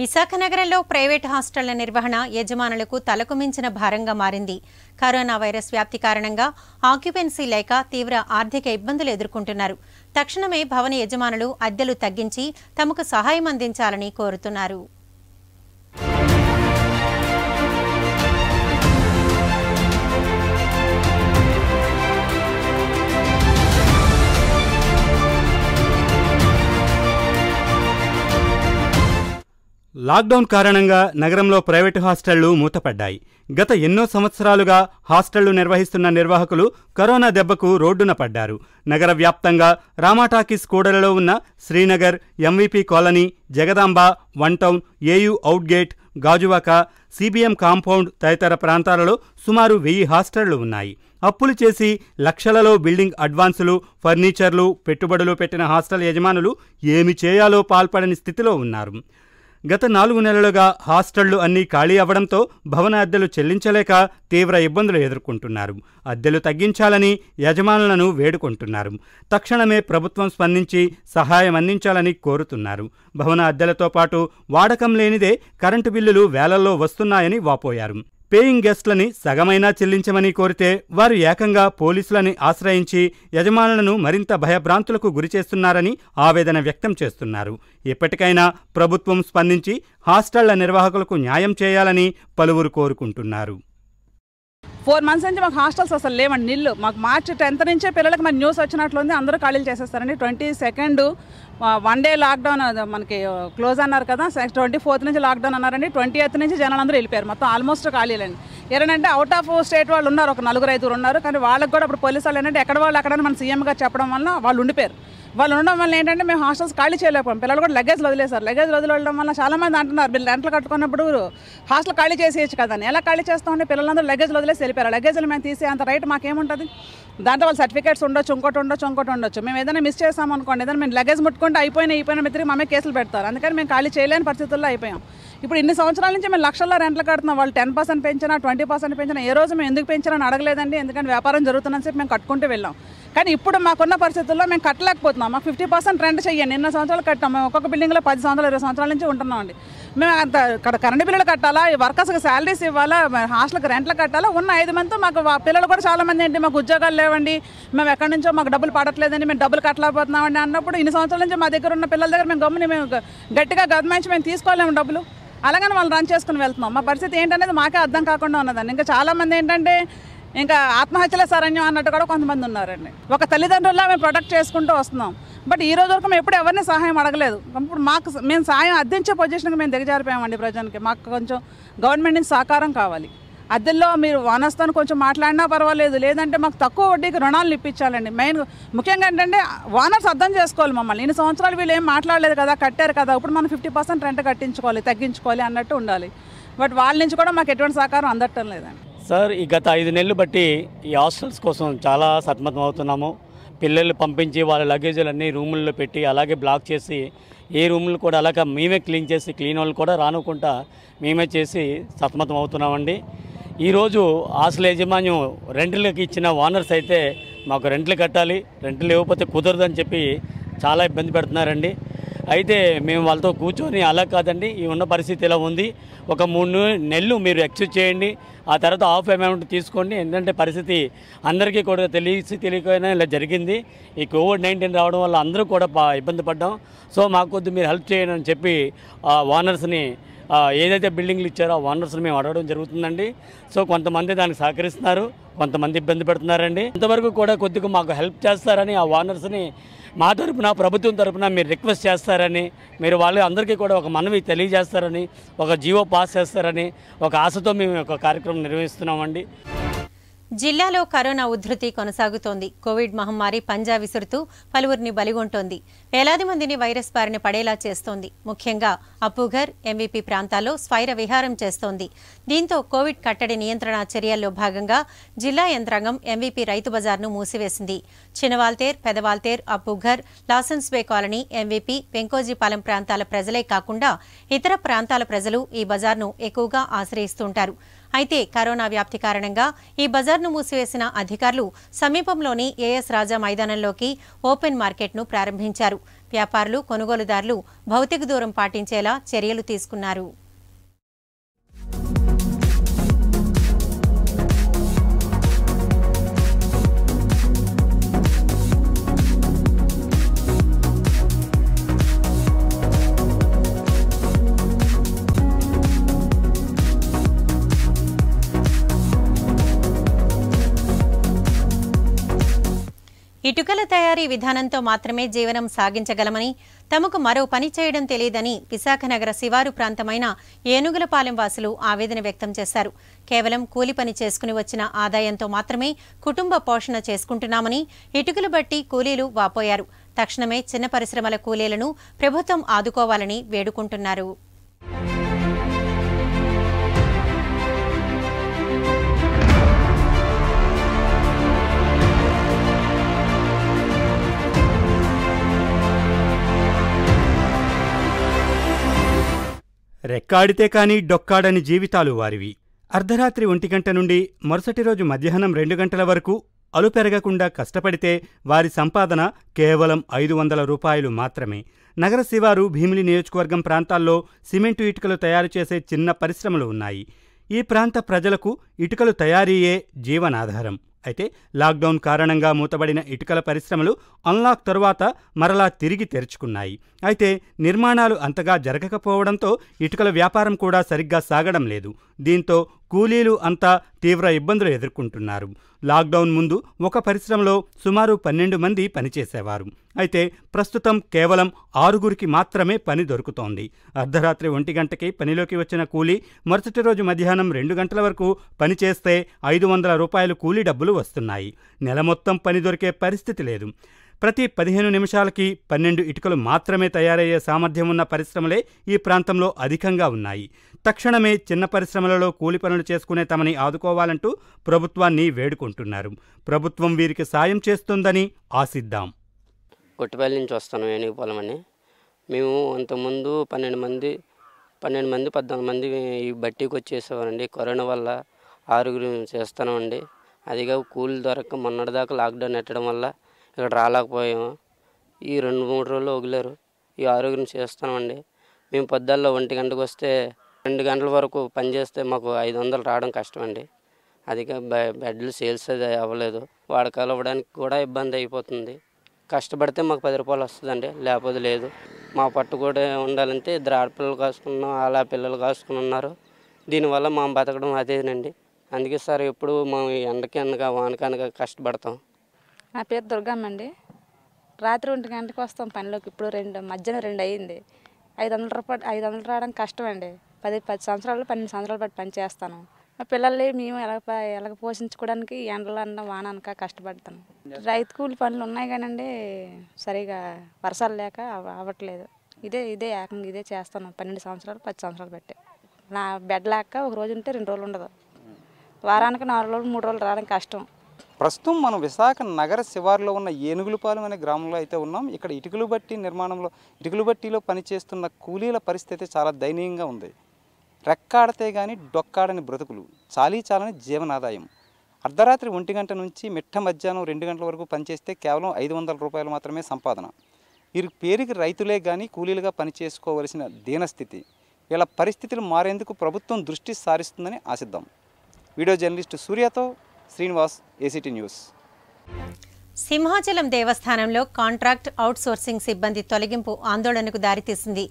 విశాఖ నగరంలో ప్రైవేట్ హాస్టళ్ల నిర్వహణ యజమానులకు తలకు మించిన భారంగా మారింది కరోనా వైరస్ వ్యాప్తి కారణంగా ఆక్యుపెన్సీ లేక తీవ్ర ఆర్థిక ఇబ్బందులు ఎదుర్కొంటున్నారు తక్షణమే భవన యజమానులు అద్దెలు తగ్గించి తమకు సహాయం అందించాలని కోరుతున్నారు లాక్డౌన్ కారణంగా నగరంలో ప్రైవేటు హాస్టళ్లు మూతపడ్డాయి గత ఎన్నో సంవత్సరాలుగా హాస్టళ్లు నిర్వహిస్తున్న నిర్వాహకులు కరోనా దెబ్బకు రోడ్డున పడ్డారు నగర వ్యాప్తంగా రామాటాకీస్ కూడలలో ఉన్న Srinagar MVP colony Jagadamba one town AU out gate gate Gajuwaka CBM compound తదితర ప్రాంతాలలో సుమారు వెయ్యి హాస్టళ్లు ఉన్నాయి అప్పులు చేసి లక్షలలో బిల్డింగ్ అడ్వాన్సులు ఫర్నిచర్లు పెట్టుబడులు పెట్టిన హాస్టల్ యజమానులు ఏమి చేయాలో పాల్పడని స్థితిలో ఉన్నారు గత నాలుగు నెలలుగా హాస్టళ్లు అన్నీ ఖాళీ అవ్వడంతో భవన అద్దెలు చెల్లించలేక తీవ్ర ఇబ్బందులు ఎదుర్కొంటున్నారు అద్దెలు తగ్గించాలని యజమానులను వేడుకుంటున్నారు తక్షణమే ప్రభుత్వం స్పందించి సహాయం అందించాలని కోరుతున్నారు భవన అద్దెలతో పాటు వాడకం లేనిదే కరెంటు బిల్లులు వేలల్లో వస్తున్నాయని వాపోయారు పేయింగ్ గెస్ట్లని సగమైనా చెల్లించమని కోరితే వారు ఏకంగా పోలీసులని ఆశ్రయించి యజమానులను మరింత భయభ్రాంతులకు గురిచేస్తున్నారని ఆవేదన వ్యక్తం చేస్తున్నారు ఇప్పటికైనా ప్రభుత్వం స్పందించి హాస్టళ్ల నిర్వాహకులకు న్యాయం చేయాలని పలువురు కోరుకుంటున్నారు ఫోర్ మంత్స్ నుంచి మాకు హాస్టల్స్ అసలు లేవండి నీళ్ళు మాకు మార్చి టెన్త్ నుంచే పిల్లలకు మరి న్యూస్ వచ్చినట్లుంది అందరూ ఖాళీలు చేసేస్తారండి twenty second one day lockdown మనకి క్లోజ్ అన్నారు కదా ట్వంటీ ఫోర్త్ నుంచి లాక్డౌన్ అన్నారండి ట్వంటీ ఎయిత్ నుంచి జనాలందరూ వెళ్ళిపోయారు మొత్తం ఆల్మోస్ట్ ఖాళీలండి ఏంటంటే అవుట్ ఆఫ్ స్టేట్ వాళ్ళు ఉన్నారు ఒక నలుగురు ఐదుగురు ఉన్నారు కానీ వాళ్ళకి కూడా అప్పుడు పోలీసు వాళ్ళు ఏంటంటే ఎక్కడ వాళ్ళు అక్కడ మన సీఎంగా చెప్పడం వల్ల వాళ్ళు ఉండిపోయారు వాళ్ళు ఉండడం వల్ల ఏంటంటే మేము హాస్టల్స్ ఖాళీ చేయలేకపోయాం పిల్లలు కూడా లగేజ్ వదిలేశారు లగేజ్ వదిలేయడం వల్ల చాలామంది అంటున్నారు బిల్లు రెంట్లు కట్టుకున్నప్పుడు హాస్టల్ ఖాళీ చేసేయచ్చు కదా ఎలా ఖాళీ చేస్తామంటే పిల్లలందరూ లగేజ్ వదిలేసి వెళ్ళిపోయారు లగేజ్లు మేము తీసే అంత రైట్ మాకేముంటుంది దాంట్లో వాళ్ళ సర్టిఫికేట్స్ ఉండొచ్చు ఇంకోటి ఉండొచ్చు ఇంకోటి ఉండొచ్చు మేము ఏదైనా మిస్ చేసాం అనుకోండి ఏదైనా మేము లగేజ్ ముట్టుకుంటే అయిపోయినా అయిపోయినా తిరిగి మమ్మే కేసులు పెడతారు అందుకని మేము ఖాళీ చేయలేని పరిస్థితుల్లో అయిపోయాం ఇప్పుడు ఇన్ని సంవత్సరాల నుంచి మేము లక్షల్లో రెంట్లు కడుతున్నాం వాళ్ళు టెన్ పర్సెంట్ పెంచినా ట్వంటీ పర్సెంట్ పెంచినా ఏ రోజు మేము ఎందుకు పెంచినా అడగలేదండి ఎందుకంటే వ్యాపారం జరుగుతున్నని చెప్పి మేము కట్టుకుంటూ వెళ్ళాం కానీ ఇప్పుడు మాకున్న పరిస్థితుల్లో మేము కట్టలేకపోతున్నాం మాకు ఫిఫ్టీ పర్సెంట్ రెంట్ చెయ్యండి నిన్న సంవత్సరాలు కట్టాం మేము ఒక్కొక్క బిల్డింగ్లో పది సంవత్సరాలు ఇరవై సంవత్సరాల నుంచి ఉంటున్నాం అండి మేము అంత ఇక్కడ కరెంట్ బిల్లులు కట్టాలా వర్కర్స్కి శాలరీస్ ఇవ్వాలా హాస్టల్కి రెంట్లు కట్టాలా ఉన్న ఐదు మందితో మాకు పిల్లలు కూడా చాలామంది ఏంటి మాకు ఉద్యోగాలు లేవండి మేము ఎక్కడి నుంచో మాకు డబ్బులు పడట్లేదండి మేము డబ్బులు కట్టలేకపోతున్నామండి అన్నప్పుడు ఇన్ని సంవత్సరాల నుంచి మా దగ్గర ఉన్న పిల్లల దగ్గర మేము గమ్ముని మేము గట్టిగా గదమాయించి మేము తీసుకోలేము డబ్బులు అలాగని వాళ్ళు రన్ చేసుకుని వెళ్తున్నాం మా పరిస్థితి ఏంటనేది మాకే అర్థం కాకుండా ఉన్నదండి ఇంకా చాలామంది ఏంటంటే ఇంకా ఆత్మహత్యల సరణ్యం అన్నట్టు కూడా కొంతమంది ఉన్నారండి ఒక తల్లిదండ్రుల్లా మేము ప్రొటెక్ట్ చేసుకుంటూ వస్తున్నాం బట్ ఈ రోజు వరకు మేము ఎప్పుడు ఎవరిని సహాయం అడగలేదు ఇప్పుడు మాకు మేము సాయం అందించే పొజిషన్కి మేము దిగజారిపోయామండి ప్రజానికి మాకు కొంచెం గవర్నమెంట్ నుంచి సహకారం కావాలి అద్దెల్లో మీరు వానస్తాను కొంచెం మాట్లాడినా పర్వాలేదు లేదంటే మాకు తక్కువ వడ్డీకి రుణాలు ఇప్పించాలండి మెయిన్ ముఖ్యంగా ఏంటంటే వానర్స్ అర్థం చేసుకోవాలి మమ్మల్ని ఇన్ని సంవత్సరాలు వీళ్ళు ఏం మాట్లాడలేదు కదా కట్టారు కదా ఇప్పుడు మనం ఫిఫ్టీ పర్సెంట్ రెంట్ కట్టించుకోవాలి తగ్గించుకోవాలి అన్నట్టు ఉండాలి బట్ వాళ్ళ నుంచి కూడా మాకు ఎటువంటి సహకారం అందటం లేదండి సార్ ఈ గత ఐదు నెలలు బట్టి ఈ హాస్టల్స్ కోసం చాలా సతమతం అవుతున్నాము పిల్లలు పంపించి వాళ్ళ లగేజీలు అన్ని రూముల్లో పెట్టి అలాగే బ్లాక్ చేసి ఏ రూములు కూడా అలాగే మేమే క్లీన్ చేసి క్లీన్ వాళ్ళు కూడా రానుకుంటా మేమే చేసి సతమతం అవుతున్నామండి ఈరోజు ఆస్తుల యాజమాన్యం రెంట్లకు ఇచ్చిన ఓనర్స్ అయితే మాకు రెంట్లు కట్టాలి రెంట్లు ఇవ్వకపోతే కుదరదని చెప్పి చాలా ఇబ్బంది పెడుతున్నారండి అయితే మేము వాళ్ళతో కూర్చొని అలా కాదండి ఈ ఉన్న పరిస్థితి ఇలా ఉంది ఒక మూడు నెలలు మీరు ఎక్స్క్యూజ్ చేయండి ఆ తర్వాత ఆఫ్ అమౌంట్ తీసుకోండి ఎందుకంటే పరిస్థితి అందరికీ కూడా తెలిసి తెలియకపోయినా ఇలా జరిగింది ఈ కోవిడ్ నైన్టీన్ రావడం వల్ల అందరూ కూడా ఇబ్బంది పడ్డాం సో మాకు మీరు హెల్ప్ చేయండి అని చెప్పి ఓనర్స్ని ఏదైతే బిల్డింగ్లు ఇచ్చారో ఆ ఓనర్స్ని మేము అడగడం జరుగుతుందండి సో కొంతమంది దానికి సహకరిస్తున్నారు కొంతమంది ఇబ్బంది పెడుతున్నారండి ఇంతవరకు కూడా కొద్దిగా మాకు హెల్ప్ చేస్తారని ఆ ఓనర్స్ని మా తరపున ప్రభుత్వం తరఫున మీరు రిక్వెస్ట్ చేస్తారని మీరు వాళ్ళు అందరికీ కూడా ఒక మనవి తెలియజేస్తారని ఒక జీవో పాస్ చేస్తారని ఒక ఆశతో మేము ఒక కార్యక్రమం నిర్వహిస్తున్నామండి జిల్లాలో కరోనా ఉధృతి కొనసాగుతోంది కోవిడ్ మహమ్మారి పంజా విసురుతూ పలువురిని బలిగొంటోంది వేలాది మందిని వైరస్ బారిన పడేలా చేస్తోంది ముఖ్యంగా అప్పుఘర్ ఎంవీపీ ప్రాంతాల్లో స్వైర విహారం చేస్తోంది దీంతో కోవిడ్ కట్టడి నియంత్రణ చర్యల్లో భాగంగా జిల్లా యంత్రాంగం ఎంవీపీ రైతు బజార్ను మూసివేసింది Chinawaltair Pedawaltair Appughar Lawsons Bay colony MVP Venkojipalem ప్రాంతాల ప్రజలే కాకుండా ఇతర ప్రాంతాల ప్రజలు ఈ బజార్ను ఎక్కువగా ఆశ్రయిస్తుంటారు అయితే కరోనా వ్యాప్తి కారణంగా ఈ బజార్ను మూసివేసిన అధికారులు సమీపంలోని ఏఎస్ రాజా మైదానంలోకి ఓపెన్ మార్కెట్ను ప్రారంభించారు వ్యాపారులు కొనుగోలుదారులు భౌతిక దూరం పాటించేలా చర్యలు తీసుకున్నారు విధానంతో మాత్రమే జీవనం సాగించగలమని తమకు మరో పని చేయడం తెలియదని విశాఖ నగర శివారు ప్రాంతమైన ఏనుగులపాలెం వాసులు ఆవేదన వ్యక్తం చేశారు కేవలం కూలి పని చేసుకుని వచ్చిన ఆదాయంతో మాత్రమే కుటుంబ పోషణ చేసుకుంటున్నామని ఇటుకలు బట్టి కూలీలు వాపోయారు తక్షణమే చిన్న పరిశ్రమల కూలీలను ప్రభుత్వం ఆదుకోవాలని వేడుకుంటున్నారు రెక్కాడితే కాని డొక్కాడని జీవితాలు వారివి అర్ధరాత్రి ఒంటిగంట నుండి మరుసటి రోజు మధ్యాహ్నం రెండు గంటల వరకు అలుపెరగకుండా కష్టపడితే వారి సంపాదన కేవలం ఐదు వందల రూపాయలు మాత్రమే నగర శివారు భీమిలి నియోజకవర్గం ప్రాంతాల్లో సిమెంటు ఇటుకలు తయారు చేసే చిన్న పరిశ్రమలు ఉన్నాయి ఈ ప్రాంత ప్రజలకు ఇటుకలు తయారీయే జీవనాధారం అయితే లాక్డౌన్ కారణంగా మూతబడిన ఇటుకల పరిశ్రమలు అన్లాక్ తరువాత మరలా తిరిగి తెరుచుకున్నాయి అయితే నిర్మాణాలు అంతగా జరగకపోవడంతో ఇటుకల వ్యాపారం కూడా సరిగ్గా సాగడం లేదు దీంతో కూలీలు అంతా తీవ్ర ఇబ్బందులు ఎదుర్కొంటున్నారు లాక్డౌన్ ముందు ఒక పరిశ్రమలో సుమారు పన్నెండు మంది పనిచేసేవారు అయితే ప్రస్తుతం కేవలం ఆరుగురికి మాత్రమే పని దొరుకుతోంది అర్ధరాత్రి ఒంటి గంటకి పనిలోకి వచ్చిన కూలీ మరుసటి రోజు మధ్యాహ్నం రెండు గంటల వరకు పనిచేస్తే ఐదు వందల రూపాయలు కూలీ డబ్బులు వస్తున్నాయి నెల మొత్తం పని దొరికే పరిస్థితి లేదు ప్రతి పదిహేను నిమిషాలకి పన్నెండు ఇటుకలు మాత్రమే తయారయ్యే సామర్థ్యం ఉన్న పరిశ్రమలే ఈ ప్రాంతంలో అధికంగా ఉన్నాయి తక్షణమే చిన్న పరిశ్రమలలో కూలి పనులు చేసుకునే తమని ఆదుకోవాలంటూ ప్రభుత్వాన్ని వేడుకుంటున్నారు ప్రభుత్వం వీరికి సాయం చేస్తుందని ఆశిద్దాం కొట్టిపల్లి నుంచి వస్తాను ఏనుగుపాలెం పొలమని మేము అంతకుముందు పన్నెండు మంది పన్నెండు మంది పద్నాలుగు మంది ఈ బట్టీకి వచ్చేసేవారండి కరోనా వల్ల ఆరుగురు చేస్తామండి అదిగా కూలి దొరక మొన్నటిదాకా లాక్డౌన్ ఎట్టడం వల్ల ఇక్కడ రాలేకపోయాము ఈ రెండు మూడు రోజులు వగిలారు ఈ ఆరుగురిని చేస్తామండి మేము పొద్దుల్లో ఒంటి గంటకు వస్తే రెండు గంటల వరకు పనిచేస్తే మాకు ఐదు వందలు రావడం కష్టం అండి అది బెడ్లు సేల్స్ అది అవ్వలేదు వాడకాలు అవ్వడానికి కూడా ఇబ్బంది అయిపోతుంది కష్టపడితే మాకు పది రూపాయలు వస్తుందండి లేకపోతే లేదు మా పట్టు కూడా ఉండాలంటే ఇద్దరు ఆడపిల్లలు కాసుకున్నాం అలా పిల్లలు కాసుకుని ఉన్నారు దీనివల్ల మా బతకడం అదేనండి అందుకే సార్ ఎప్పుడు మేము ఎండకి అనగా వానకనగా కష్టపడతాం నా పేరు అండి రాత్రి ఒంటి గంటకి వస్తాం పనిలోకి ఇప్పుడు రెండు మధ్యాహ్నం రెండు అయ్యింది ఐదు వందల రూపాయలు ఐదు వందలు రావడం కష్టం అండి పది పది సంవత్సరాలు పన్నెండు సంవత్సరాలు పట్టి పనిచేస్తాను మా పిల్లల్ని మేము ఎలా ఎలాగ పోషించుకోవడానికి ఎండలు అన్న వాన అనక కష్టపడతాను రైతు కూలి పనులు ఉన్నాయి కానండి సరిగా వర్షాలు లేక అవ్వట్లేదు ఇదే ఇదే ఏకంగా ఇదే చేస్తాను పన్నెండు సంవత్సరాలు పది సంవత్సరాలు పెట్టే నా బెడ్ లేక ఒక రోజు ఉంటే రెండు రోజులు ఉండదు వారానికి నాలుగు రోజులు మూడు రోజులు రావడం కష్టం ప్రస్తుతం మనం విశాఖ నగర శివారులో ఉన్న ఏనుగులపాలెం అనే గ్రామంలో అయితే ఉన్నాం ఇక్కడ ఇటుకలు బట్టి నిర్మాణంలో ఇటుకలు బట్టిలో పనిచేస్తున్న కూలీల పరిస్థితి చాలా దయనీయంగా ఉంది రెక్కాడితే కానీ డొక్కాడని బ్రతుకులు చాలీ చాలని జీవనాదాయం అర్ధరాత్రి ఒంటి గంట నుంచి మిట్ట మధ్యాహ్నం రెండు గంటల వరకు పనిచేస్తే కేవలం ఐదు వందల రూపాయలు మాత్రమే సంపాదన వీరి పేరుకి రైతులే కానీ కూలీలుగా పనిచేసుకోవలసిన దీనస్థితి ఇలా పరిస్థితులు మారేందుకు ప్రభుత్వం దృష్టి సారిస్తుందని ఆశిద్దాం వీడియో జర్నలిస్టు సూర్యతో శ్రీనివాస్ ఏసీటీ న్యూస్ సింహాచలం దేవస్థానంలో కాంట్రాక్ట్ అవుట్సోర్సింగ్ సిబ్బంది తొలగింపు ఆందోళనకు దారితీసింది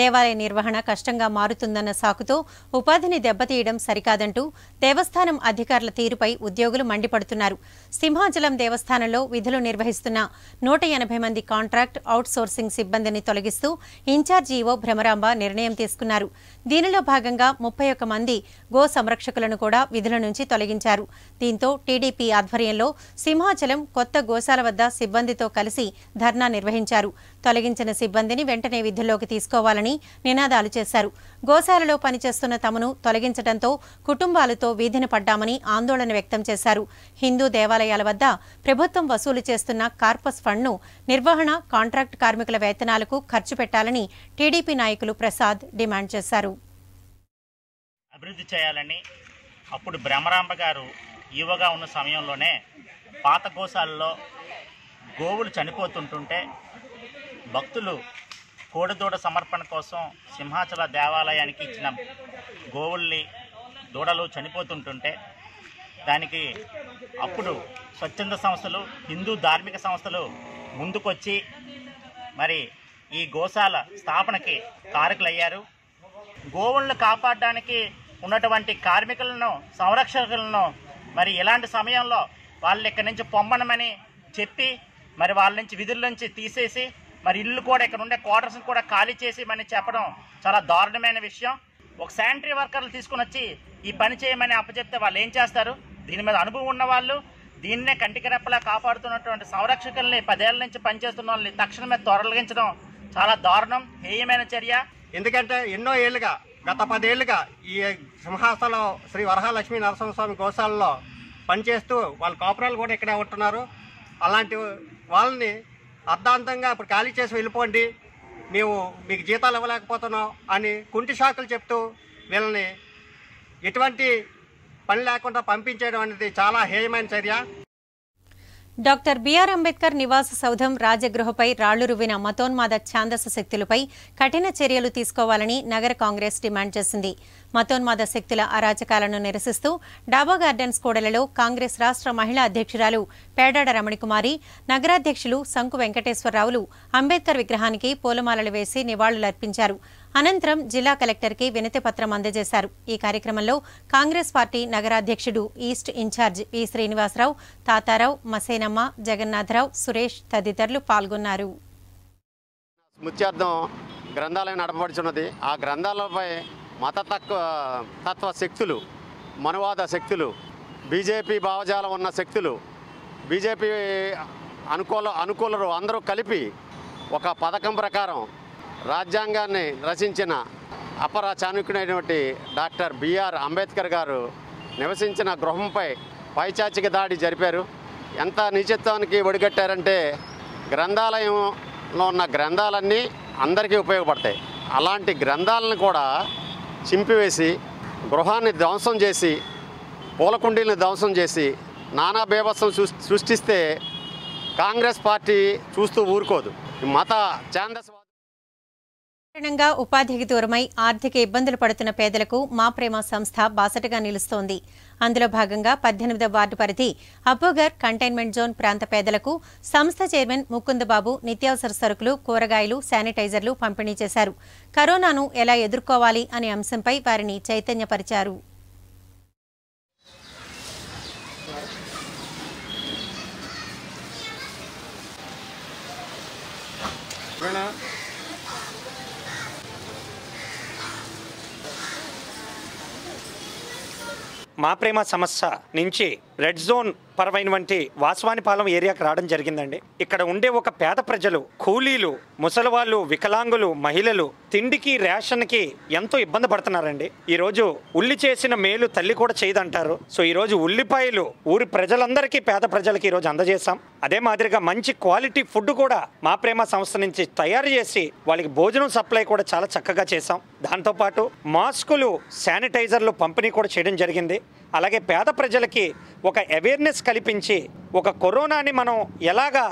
దేవాలయ నిర్వహణ కష్టంగా మారుతుందన్న సాకుతో ఉపాధిని దెబ్బతీయడం సరికాదంటూ దేవస్థానం అధికారుల తీరుపై ఉద్యోగులు మండిపడుతున్నారు సింహాచలం దేవస్థానంలో విధులు నిర్వహిస్తున్న నూట ఎనభై మంది కాంట్రాక్ట్ అవుట్సోర్సింగ్ సిబ్బందిని తొలగిస్తూ ఇన్ఛార్జి ఈవో భ్రమరాంబ నిర్ణయం తీసుకున్నారు దీనిలో భాగంగా ముప్పై మంది గో సంరక్షకులను కూడా విధుల నుంచి తొలగించారు దీంతో టీడీపీ ఆధ్వర్యంలో సింహాచలం కొత్త గోశాల వద్ద సిబ్బందితో కలిసి ధర్నా నిర్వహించారు తొలగించిన సిబ్బందిని వెంటనే విధుల్లోకి తీసుకోవాలని చేయాలని నినాదాలు చేశారు గోశాలలో పనిచేస్తున్న తమను తొలగించడంతో కుటుంబాలతో వీధిని పడ్డామని ఆందోళన వ్యక్తం చేశారు హిందూ దేవాలయాల వద్ద ప్రభుత్వం వసూలు చేస్తున్న కార్పస్ ఫండ్ను నిర్వహణ కాంట్రాక్ట్ కార్మికుల వేతనాలకు ఖర్చు పెట్టాలని టీడీపీ నాయకులు ప్రసాద్ డిమాండ్ చేశారు అభివృద్ధి చేయాలని అప్పుడు బ్రహ్మరాంబ గారు ఈవగా ఉన్న సమయంలోనే పాత గోశాలలో గోవులు చనిపోతుంటుంటే భక్తులు కోడిదూడ సమర్పణ కోసం సింహాచల దేవాలయానికి ఇచ్చిన గోవుల్ని దూడలు చనిపోతుంటుంటే దానికి అప్పుడు స్వచ్ఛంద సంస్థలు హిందూ ధార్మిక సంస్థలు ముందుకొచ్చి మరి ఈ గోశాల స్థాపనకి కారకులయ్యారు గోవులను కాపాడడానికి ఉన్నటువంటి కార్మికులను సంరక్షకులను మరి ఇలాంటి సమయంలో వాళ్ళు ఇక్కడి నుంచి పొమ్మనమని చెప్పి మరి వాళ్ళ నుంచి విధుల నుంచి తీసేసి మరి ఇల్లు కూడా ఇక్కడ ఉండే క్వార్టర్స్ని కూడా ఖాళీ చేసి మనం చెప్పడం చాలా దారుణమైన విషయం ఒక శానిటరీ వర్కర్లు తీసుకుని వచ్చి ఈ పని చేయమని అప్పచెప్తే వాళ్ళు ఏం చేస్తారు దీని మీద అనుభవం ఉన్నవాళ్ళు దీన్నే కంటికి రెప్పలా కాపాడుతున్నటువంటి సంరక్షకుల్ని పదేళ్ల నుంచి పనిచేస్తున్న వాళ్ళని తక్షణమే తొలగించడం చాలా దారుణం హేయమైన చర్య ఎందుకంటే ఎన్నో ఏళ్ళుగా గత పదేళ్ళుగా ఈ సింహాసనం శ్రీ వరహాలక్ష్మీ నరసింహస్వామి గోశాలలో పనిచేస్తూ వాళ్ళు కాపురాలు కూడా ఇక్కడే ఉంటున్నారు అలాంటి వాళ్ళని అర్ధాంతంగా ఇప్పుడు ఖాళీ చేసి వెళ్ళిపోండి మేము మీకు జీతాలు ఇవ్వలేకపోతున్నాం అని కుంటి శాఖలు చెప్తూ వీళ్ళని ఎటువంటి పని లేకుండా పంపించేయడం అనేది చాలా హేయమైన చర్య డాక్టర్ బిఆర్ అంబేద్కర్ నివాస సౌధం రాజగృహపై రాళ్లు రువ్విన మతోన్మాద ఛాందస శక్తులపై కఠిన చర్యలు తీసుకోవాలని నగర కాంగ్రెస్ డిమాండ్ చేసింది మతోన్మాద శక్తుల అరాచకాలను నిరసిస్తూ డాబా గార్డెన్స్ కూడలలో కాంగ్రెస్ రాష్ట్ర మహిళా అధ్యక్షురాలు పేడాడ రమణికుమారి నగరాధ్యక్షులు శంకు వెంకటేశ్వరరావులు అంబేద్కర్ విగ్రహానికి పూలమాలలు వేసి నివాళులర్పించారు అనంతరం జిల్లా కలెక్టర్కి పత్రం అందజేశారు ఈ కార్యక్రమంలో కాంగ్రెస్ పార్టీ నగరాధ్యక్షుడు east in-charge P Srinivasarao Tatarao Masenamma Jagannatharao Suresh తదితరులు పాల్గొన్నారు ముత్యార్థం గ్రంథాలయం నడపబడుచున్నది ఆ గ్రంథాలపై మత తత్వ శక్తులు మనువాద శక్తులు బీజేపీ భావజాలం ఉన్న శక్తులు బీజేపీ అనుకూల అనుకూలరు అందరూ కలిపి ఒక పథకం ప్రకారం రాజ్యాంగాన్ని రచించిన అపర చాణుక్యుడైనటువంటి డాక్టర్ బిఆర్ అంబేద్కర్ గారు నివసించిన గృహంపై పైచాచిక దాడి జరిపారు ఎంత నిజత్వానికి ఒడిగట్టారంటే గ్రంథాలయంలో ఉన్న గ్రంథాలన్నీ అందరికీ ఉపయోగపడతాయి అలాంటి గ్రంథాలను కూడా చింపివేసి గృహాన్ని ధ్వంసం చేసి పూలకుండీలను ధ్వంసం చేసి నానా బీభత్సం సృష్టిస్తే కాంగ్రెస్ పార్టీ చూస్తూ ఊరుకోదు మత ఛాందస్ కారణంగా ఉపాధికి దూరమై ఆర్థిక ఇబ్బందులు పడుతున్న పేదలకు మా ప్రేమ సంస్థ బాసటగా నిలుస్తోంది అందులో భాగంగా పద్దెనిమిదవ వార్డు పరిధి అబ్బోగర్ కంటైన్మెంట్ జోన్ ప్రాంత పేదలకు సంస్థ చైర్మన్ ముకుందబాబు నిత్యావసర సరుకులు కూరగాయలు శానిటైజర్లు పంపిణీ చేశారు కరోనాను ఎలా ఎదుర్కోవాలి అనే అంశంపై వారిని చైతన్యపరిచారు మా ప్రేమ సమస్య నుంచి రెడ్ జోన్ పరమైనటువంటి వాసవానిపాలెం ఏరియాకి రావడం జరిగిందండి ఇక్కడ ఉండే ఒక పేద ప్రజలు కూలీలు ముసలివాళ్ళు వికలాంగులు మహిళలు తిండికి రేషన్కి ఎంతో ఇబ్బంది పడుతున్నారండి ఈరోజు ఉల్లి చేసిన మేలు తల్లి కూడా చేయదంటారు సో ఈరోజు ఉల్లిపాయలు ఊరి ప్రజలందరికీ పేద ప్రజలకి ఈరోజు అందజేశాం అదే మాదిరిగా మంచి క్వాలిటీ ఫుడ్ కూడా మా ప్రేమ సంస్థ నుంచి తయారు చేసి వాళ్ళకి భోజనం సప్లై కూడా చాలా చక్కగా చేశాం దాంతోపాటు మాస్కులు శానిటైజర్లు పంపిణీ కూడా చేయడం జరిగింది అలాగే పేద ప్రజలకి ఒక అవేర్నెస్ కల్పించి ఒక కరోనాని మనం ఎలాగా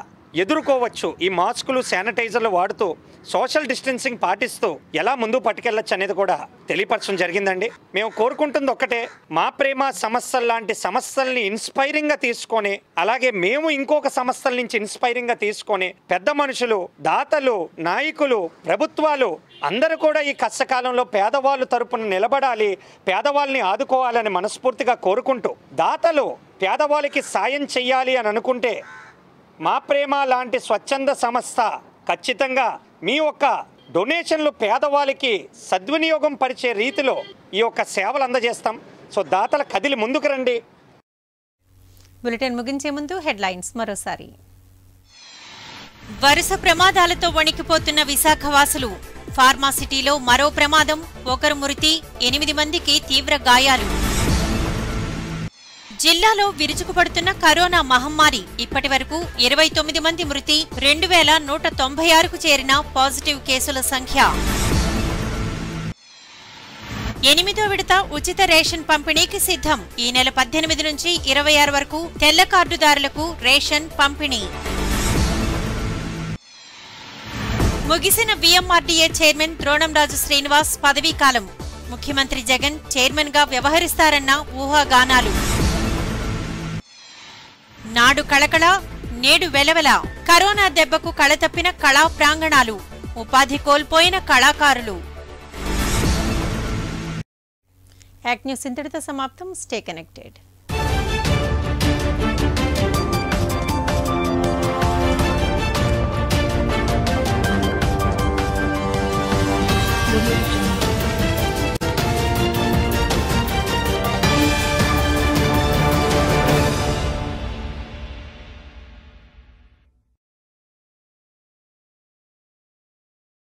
ఎదుర్కోవచ్చు ఈ మాస్కులు శానిటైజర్లు వాడుతూ సోషల్ డిస్టెన్సింగ్ పాటిస్తూ ఎలా ముందు పట్టుకెళ్ళచ్చు అనేది కూడా తెలియపరచడం జరిగిందండి మేము కోరుకుంటుంది ఒక్కటే మా ప్రేమ సమస్యల లాంటి సమస్యల్ని ఇన్స్పైరింగ్గా తీసుకొని అలాగే మేము ఇంకొక సమస్యల నుంచి ఇన్స్పైరింగ్గా తీసుకొని పెద్ద మనుషులు దాతలు నాయకులు ప్రభుత్వాలు అందరూ కూడా ఈ కష్టకాలంలో పేదవాళ్ళు తరపున నిలబడాలి పేదవాళ్ళని ఆదుకోవాలని మనస్ఫూర్తిగా కోరుకుంటూ దాతలు పేదవాళ్ళకి సాయం చెయ్యాలి అని అనుకుంటే మా ప్రేమ లాంటి స్వచ్ఛంద సంస్థ ఖచ్చితంగా మీ యొక్క డొనేషన్లు పేదవాళ్ళకి సద్వినియోగం పరిచే రీతిలో ఈ యొక్క సేవలు అందజేస్తాం సో దాతల కదిలి ముందుకు రండి బులెటిన్ ముగించే ముందు హెడ్లైన్స్ మరోసారి వరుస ప్రమాదాలతో వణికిపోతున్న విశాఖవాసులు ఫార్మాసిటీలో మరో ప్రమాదం ఒకరు మృతి ఎనిమిది మందికి తీవ్ర గాయాలు జిల్లాలో విరుచుకుపడుతున్న కరోనా మహమ్మారి ఇప్పటి వరకు ఇరవై తొమ్మిది మంది మృతి రెండు వేల నూట తొంభై ఆరుకు చేరిన పాజిటివ్ కేసుల సంఖ్య ఎనిమిదో విడత ఉచిత రేషన్ పంపిణీకి సిద్ధం ఈ నెల పద్దెనిమిది నుంచి ఇరవై ఆరు వరకు తెల్ల కార్డుదారులకు రేషన్ పంపిణీ ముగిసిన విఎంఆర్డీఏ చైర్మన్ ద్రోణంరాజు శ్రీనివాస్ పదవీకాలం ముఖ్యమంత్రి జగన్ చైర్మన్ గా వ్యవహరిస్తారన్న ఊహాగానాలు నాడు కళకళ నేడు వెలవెల కరోనా దెబ్బకు కళతప్పిన కళా ప్రాంగణాలు ఉపాధి కోల్పోయిన కళాకారులు యాక్ట్ న్యూస్ ఇంతటితో సమాప్తం స్టే కనెక్టెడ్ Thank you.